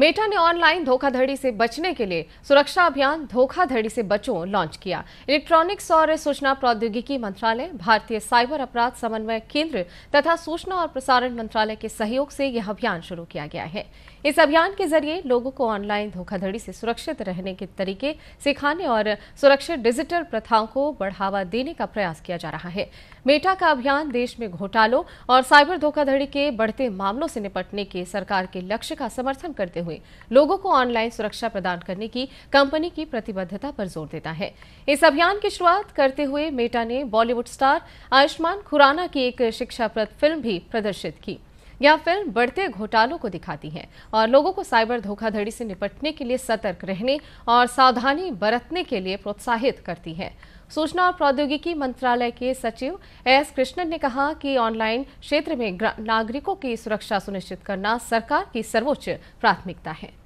Meta ने online धोखाधड़ी से बचने के लिए सुरक्षा अभियान धोखाधड़ी से बचो लॉन्च किया इलेक्ट्रॉनिक्स और सूचना प्रौद्योगिकी मंत्रालय भारतीय साइबर अपराध समन्वय केंद्र तथा सूचना और प्रसारण मंत्रालय के सहयोग से यह अभियान शुरू किया गया है इस अभियान के जरिए लोगों को ऑनलाइन धोखाधड़ी से सुरक्षित रहने के तरीके सिखाने और सुरक्षित डिजिटल प्रथाओं को बढ़ावा देने का प्रयास किया जा रहा है मेटा का अभियान देश में घोटालों और साइबर धोखाधड़ी के बढ़ते मामलों से निपटने के सरकार के लक्ष्य का समर्थन करते हुए हुए लोगों को ऑनलाइन सुरक्षा प्रदान करने की कंपनी की प्रतिबद्धता पर जोर देता है इस अभियान की शुरुआत करते हुए मेटा ने बॉलीवुड स्टार आयुष्मान खुराना की एक शिक्षाप्रद फिल्म भी प्रदर्शित की यह फिल्म बढ़ते घोटालों को दिखाती है और लोगों को साइबर धोखाधड़ी से निपटने के लिए सतर्क रहने और सावधानी बरतने के लिए प्रोत्साहित करती है सूचना और प्रौद्योगिकी मंत्रालय के सचिव एस कृष्णन ने कहा कि ऑनलाइन क्षेत्र में नागरिकों की सुरक्षा सुनिश्चित करना सरकार की सर्वोच्च प्राथमिकता है